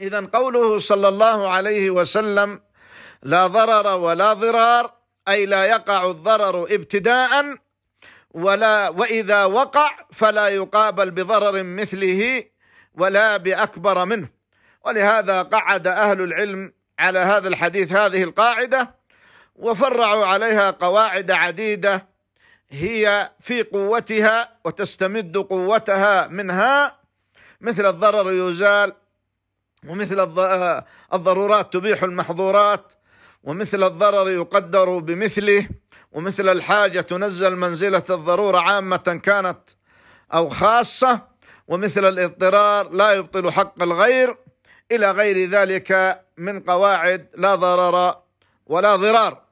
إذا قوله صلى الله عليه وسلم لا ضرر ولا ضرار أي لا يقع الضرر ابتداء ولا وإذا وقع فلا يقابل بضرر مثله ولا بأكبر منه ولهذا قعد أهل العلم على هذا الحديث هذه القاعدة وفرعوا عليها قواعد عديدة هي في قوتها وتستمد قوتها منها مثل الضرر يزال ومثل الضرورات تبيح المحظورات ومثل الضرر يقدر بمثله ومثل الحاجة تنزل منزلة الضرورة عامة كانت أو خاصة ومثل الاضطرار لا يبطل حق الغير إلى غير ذلك من قواعد لا ضرر ولا ضرار